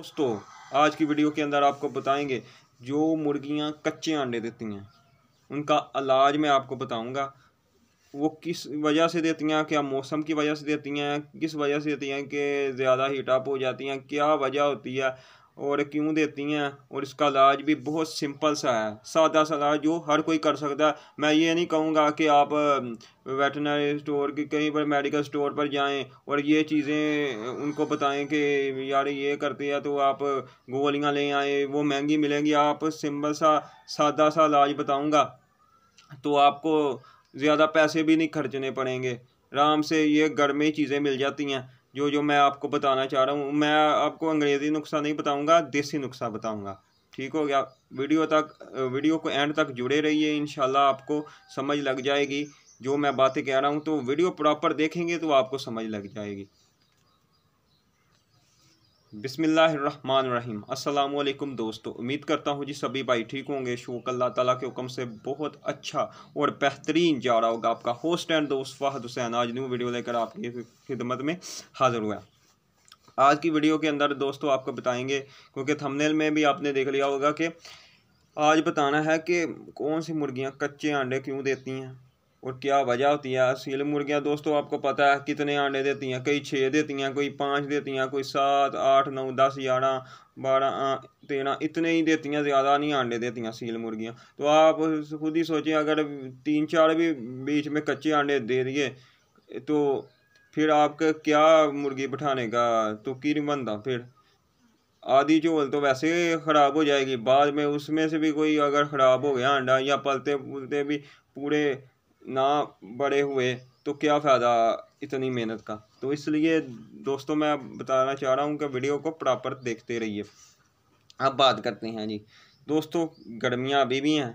दोस्तों आज की वीडियो के अंदर आपको बताएंगे जो मुर्गियां कच्चे अंडे देती हैं उनका इलाज मैं आपको बताऊंगा वो किस वजह से देती हैं क्या मौसम की वजह से देती हैं किस वजह से देती हैं कि ज़्यादा हीटअप हो जाती हैं क्या वजह होती है और क्यों देती हैं और इसका इलाज भी बहुत सिंपल सा है सादा सा इलाज जो हर कोई कर सकता है मैं ये नहीं कहूँगा कि आप वेटनरी स्टोर की कहीं पर मेडिकल स्टोर पर जाएं और ये चीज़ें उनको बताएं कि यार ये करती है तो आप गोलियाँ ले आए वो महंगी मिलेंगी आप सिंपल सा सादा सा इलाज बताऊँगा तो आपको ज़्यादा पैसे भी नहीं खर्चने पड़ेंगे आराम से ये घर में चीज़ें मिल जाती हैं जो जो मैं आपको बताना चाह रहा हूँ मैं आपको अंग्रेज़ी नुस्खा नहीं बताऊँगा देसी नुस्खा बताऊँगा ठीक हो गया वीडियो तक वीडियो को एंड तक जुड़े रहिए इन आपको समझ लग जाएगी जो मैं बातें कह रहा हूँ तो वीडियो प्रॉपर देखेंगे तो आपको समझ लग जाएगी बिसमीम् अल्लाम दोस्तों उम्मीद करता हूँ जी सभी भाई ठीक होंगे शोक अल्लाह ताला के हुक्म से बहुत अच्छा और बेहतरीन जा रहा होगा आपका होस्ट एंड दोस्त फ़ाहद हुसैन आज न्यू वीडियो लेकर आपकी खिदमत में हाज़िर हुआ आज की वीडियो के अंदर दोस्तों आपको बताएंगे क्योंकि थमनेल में भी आपने देख लिया होगा कि आज बताना है कि कौन सी मुर्गियाँ कच्चे अंडे क्यों देती हैं और क्या वजह होती है असील मुर्गियाँ दोस्तों आपको पता है कितने अंडे देती हैं कई छः देती हैं कोई पाँच देती हैं कोई सात आठ नौ दस ग्यारह बारह तेरह इतने ही देती हैं ज़्यादा नहीं अंडे देती हैं सील मुर्गियाँ तो आप खुद ही सोचिए अगर तीन चार भी बीच में कच्चे अंडे दे दिए तो फिर आपके क्या मुर्गी बैठाने का तो की बनता फिर आधी झोल तो वैसे ख़राब हो जाएगी बाद में उसमें से भी कोई अगर ख़राब हो गया अंडा या पलते पुलते भी पूरे ना बड़े हुए तो क्या फ़ायदा इतनी मेहनत का तो इसलिए दोस्तों मैं बताना चाह रहा हूँ कि वीडियो को प्रॉपर देखते रहिए अब बात करते हैं जी दोस्तों गर्मियाँ अभी भी हैं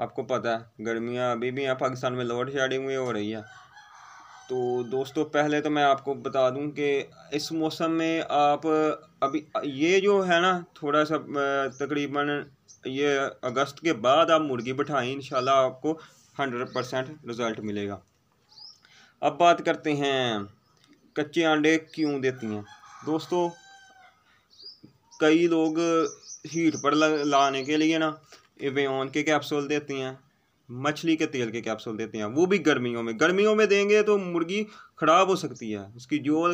आपको पता है गर्मियाँ अभी भी हैं पाकिस्तान में लोड शेडिंग भी हो रही है तो दोस्तों पहले तो मैं आपको बता दूं कि इस मौसम में आप अभी ये जो है ना थोड़ा सा तकरीबन ये अगस्त के बाद आप मुर्गी बैठाएं इन आपको हंड्रेड परसेंट रिज़ल्ट मिलेगा अब बात करते हैं कच्चे अंडे क्यों देती हैं दोस्तों कई लोग हीट पर लाने के लिए ना एवेन के कैप्सूल देती हैं मछली के तेल के कैप्सूल देते हैं वो भी गर्मियों में गर्मियों में देंगे तो मुर्गी ख़राब हो सकती है उसकी जो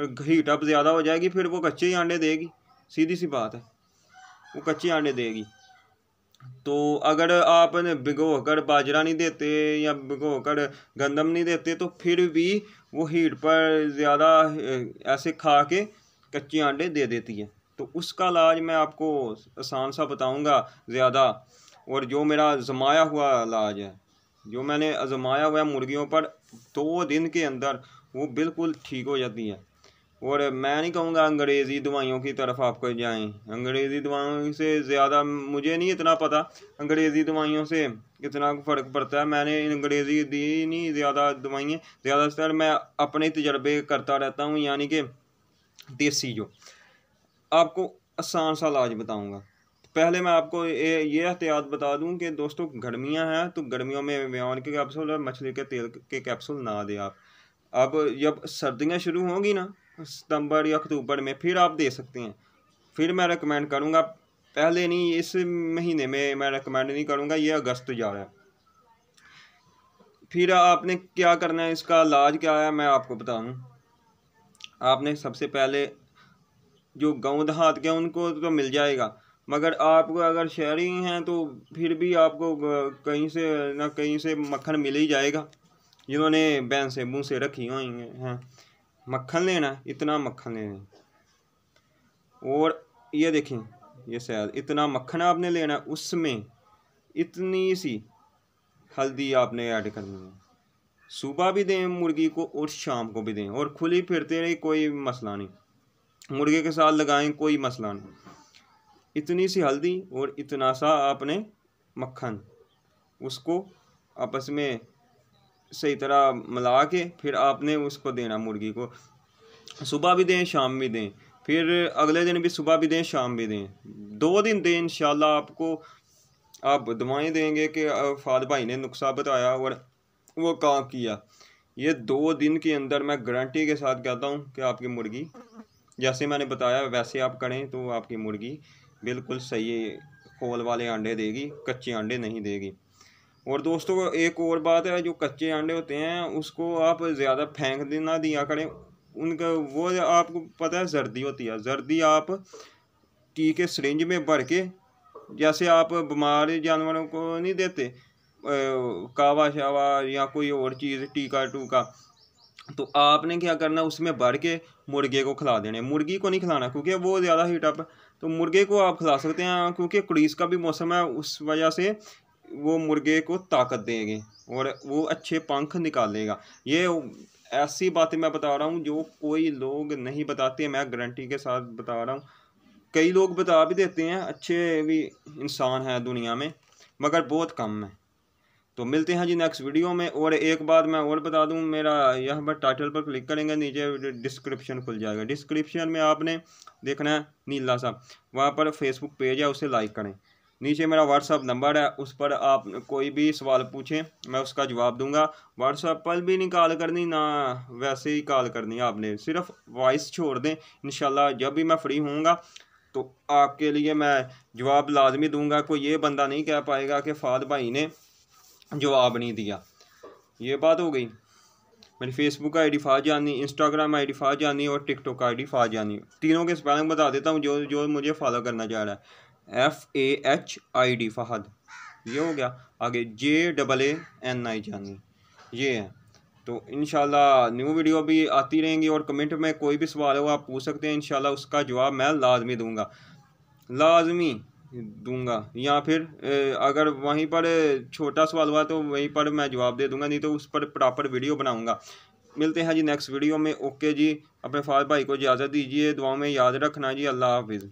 हीट ज़्यादा हो जाएगी फिर वो कच्चे ही अंडे देगी सीधी सी बात है वो कच्चे अंडे देगी तो अगर आप भिगो कर बाजरा नहीं देते या भिगो कर गंदम नहीं देते तो फिर भी वो हीट पर ज़्यादा ऐसे खा के कच्चे अंडे दे देती है तो उसका इलाज मैं आपको आसान सा बताऊंगा ज़्यादा और जो मेरा आजमाया हुआ इलाज है जो मैंने आजमाया हुआ मुर्गियों पर दो दिन के अंदर वो बिल्कुल ठीक हो जाती है और मैं नहीं कहूँगा अंग्रेज़ी दवाइयों की तरफ आपको जाएं अंग्रेज़ी दवाइयों से ज़्यादा मुझे नहीं इतना पता अंग्रेज़ी दवाइयों से कितना फ़र्क पड़ता है मैंने अंग्रेज़ी दी नहीं ज़्यादा दवाइयाँ ज़्यादातर मैं अपने तजर्बे करता रहता हूँ यानी कि देसी जो आपको आसान सा इलाज बताऊँगा पहले मैं आपको ये ये एहतियात बता दूं कि दोस्तों गर्मियां हैं तो गर्मियों में व्यान के कैप्सूल और मछली के तेल के कैप्सूल ना दें आप अब जब सर्दियां शुरू होंगी ना सितंबर या अक्टूबर में फिर आप दे सकते हैं फिर मैं रिकमेंड करूँगा पहले नहीं इस महीने में मैं रिकमेंड नहीं करूँगा ये अगस्त जा रहा है फिर आपने क्या करना है इसका इलाज क्या है मैं आपको बताऊँ आपने सबसे पहले जो गाँव देहात के उनको तो मिल जाएगा मगर आपको अगर शहरी हैं तो फिर भी आपको कहीं से ना कहीं से मक्खन मिल ही जाएगा जिन्होंने भैंसें से रखी हुई हैं मक्खन लेना इतना मक्खन लेना और ये देखें ये शायद इतना मक्खन आपने लेना उसमें इतनी सी हल्दी आपने ऐड करनी है सुबह भी दें मुर्गी को और शाम को भी दें और खुली फिरते रहे कोई मसला नहीं मुर्गे के साथ लगाएं कोई मसला नहीं इतनी सी हल्दी और इतना सा आपने मक्खन उसको आपस में सही तरह मिला के फिर आपने उसको देना मुर्गी को सुबह भी दें शाम भी दें फिर अगले दिन भी सुबह भी दें शाम भी दें दो दिन दें इन आपको आप दवाएँ देंगे कि फाद भाई ने नुस्खा बताया और वो काम किया ये दो दिन के अंदर मैं गारंटी के साथ कहता हूँ कि आपकी मुर्गी जैसे मैंने बताया वैसे आप करें तो आपकी मुर्गी बिल्कुल सही कोल वाले अंडे देगी कच्चे अंडे नहीं देगी और दोस्तों एक और बात है जो कच्चे अंडे होते हैं उसको आप ज़्यादा फेंक देना दिया करें उनका वो आपको पता है जर्दी होती है जर्दी आप टीके सरेंज में भर के जैसे आप बीमार जानवरों को नहीं देते कावा शावा या कोई और चीज़ टीका टूका तो आपने क्या करना उसमें भर के मुर्गे को खिला देने मुर्गी को नहीं खिलाना क्योंकि वो ज़्यादा हीटअप तो मुर्गे को आप खिला सकते हैं क्योंकि कुड़ीस का भी मौसम है उस वजह से वो मुर्गे को ताकत देंगे और वो अच्छे पंख निकालेगा ये ऐसी बातें मैं बता रहा हूँ जो कोई लोग नहीं बताते मैं गारंटी के साथ बता रहा हूँ कई लोग बता भी देते हैं अच्छे भी इंसान हैं दुनिया में मगर बहुत कम है तो मिलते हैं जी नेक्स्ट वीडियो में और एक बात मैं और बता दूं मेरा यहाँ पर टाइटल पर क्लिक करेंगे नीचे डिस्क्रिप्शन खुल जाएगा डिस्क्रिप्शन में आपने देखना है नीला साहब वहाँ पर फेसबुक पेज है उसे लाइक करें नीचे मेरा व्हाट्सअप नंबर है उस पर आप कोई भी सवाल पूछें मैं उसका जवाब दूंगा व्हाट्सअप पर भी नहीं कॉल करनी ना वैसे ही कॉल करनी आपने सिर्फ वॉइस छोड़ दें इन जब भी मैं फ्री हूँगा तो आपके लिए मैं जवाब लाजमी दूंगा कोई ये बंदा नहीं कह पाएगा कि फाद भाई ने जवाब नहीं दिया ये बात हो गई मेरी फेसबुक आई डी जानी इंस्टाग्राम आई डी फाजानी और टिकटॉक आई डी जानी तीनों के स्पेलिंग बता देता हूँ जो जो मुझे फॉलो करना चाह रहा है F A H I D Fahad ये हो गया आगे जे डबल ए एन आई जानी ये है तो इन न्यू वीडियो भी आती रहेंगी और कमेंट में कोई भी सवाल हो आप पूछ सकते हैं इन उसका जवाब मैं लाजमी दूँगा लाजमी दूंगा या फिर अगर वहीं पर छोटा सवाल हुआ तो वहीं पर मैं जवाब दे दूंगा नहीं तो उस पर प्रॉपर वीडियो बनाऊंगा मिलते हैं जी नेक्स्ट वीडियो में ओके जी अपने फाद भाई को इजाज़त दीजिए दुआ में याद रखना जी अल्लाह हाफिज़